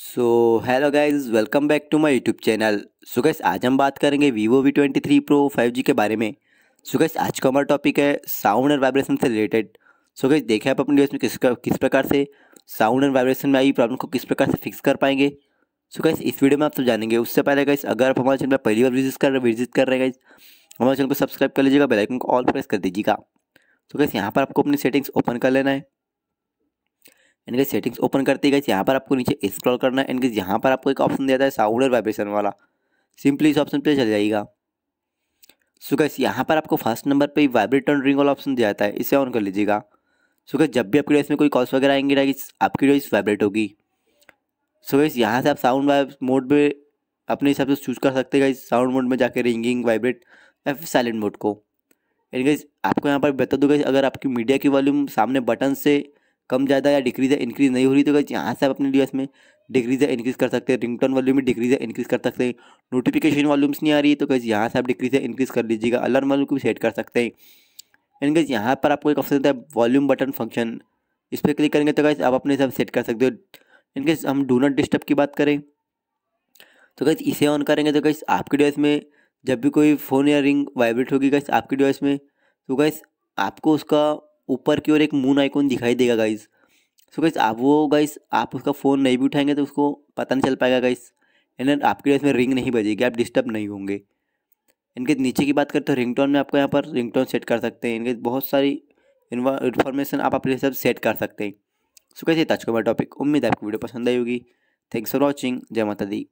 so hello guys welcome back to my YouTube channel so guys आज हम बात करेंगे Vivo V twenty three pro five G के बारे में सो गैस आज का हमारा टॉपिक है साउंड एंड वाइब्रेशन से रिलेटेड सो गैस देखें आप अपने डिवाइस में किस किस प्रकार से साउंड एंड वाइब्रेशन में आई प्रॉब्लम को किस प्रकार से फिक्स कर पाएंगे सो गैस इस वीडियो में आप सब जानेंगे उससे पहले गैस अगर आप हमारे चैनल पर पहली बार विजिट कर विजिट कर रहे हैं गैस हमारे चैनल को सब्सक्राइब कर लीजिएगा बेलाइकन को ऑल प्रेस कर दीजिएगा सो गैस यहाँ पर आपको अपनी सेटिंग्स ओपन कर लेना है एंड गई सेटिंग्स ओपन करते गए यहाँ पर आपको नीचे स्क्रॉल करना है एंड गई यहाँ पर आपको एक ऑप्शन दिया है साउंड और वाइब्रेशन वाला सिंपली इस ऑप्शन पर चल जाएगा सो गैस यहाँ पर आपको फर्स्ट नंबर पे वाइब्रेट टर्न रिंग वाला ऑप्शन दिया जाता है इसे ऑन कर लीजिएगा सो गैस जब भी आपकी डिवाइस में कोई कॉल्स वगैरह आएंगे ना आपकी डिवाइस वाइब्रेट होगी सो यहाँ से आप साउंड वाइब मोड में अपने हिसाब से चूज कर सकते हैं साउंड मोड में जाके रिंगिंग वाइब्रेट या फिर साइलेंट मोड को एंड गैस आपको यहाँ पर बता दूँ गई अगर आपकी मीडिया की वॉल्यूम सामने बटन से कम ज़्यादा या डिक्रीज या इंक्रीज़ नहीं हो रही तो यहाँ से आप अपने डिवाइस में डिक्रीज या इंक्रीज़ कर सकते हैं रिंगटोन वॉल्यूम भी डिक्रीज या इंक्रीज़ कर सकते हैं नोटिफिकेशन वॉल्यूम्स नहीं आ रही तो कैसे यहाँ से आप डिक्रीज या इंक्रीज़ कर लीजिएगा अलर्म वॉल्यूम को भी सेट कर सकते हैं एंड गैस यहाँ पर आपको एक ऑप्शन देता है वॉल्यूम बटन फंक्शन इस पर क्लिक करेंगे तो कैसे आप अपने हिसाब सेट कर सकते हो इनकेस हम डू नॉट डिस्टर्ब की बात करें तो कैसे इसे ऑन करेंगे तो कैसे आपके डिवाइस में जब भी कोई फ़ोन या रिंग वाइब्रेट होगी गैस आपके डिवाइस में तो कैसे आपको उसका ऊपर की ओर एक मून आइकॉन दिखाई देगा गाइस सो गाइस आप वो गाइस आप उसका फ़ोन नहीं भी उठाएंगे तो उसको पता नहीं चल पाएगा गाइस यानी आपके लिए इसमें रिंग नहीं बजेगी आप डिस्टर्ब नहीं होंगे इनके नीचे की बात करते तो रिंगटोन में आपको यहाँ पर रिंगटोन सेट कर सकते हैं इनके बहुत सारी इन्फॉर्मेशन आप अपने हिसाब सेट कर सकते हैं सो कैसे टच को टॉपिक उम्मीद है आपको वीडियो पसंद आई होगी थैंक्स फॉर वॉचिंग जय माता दी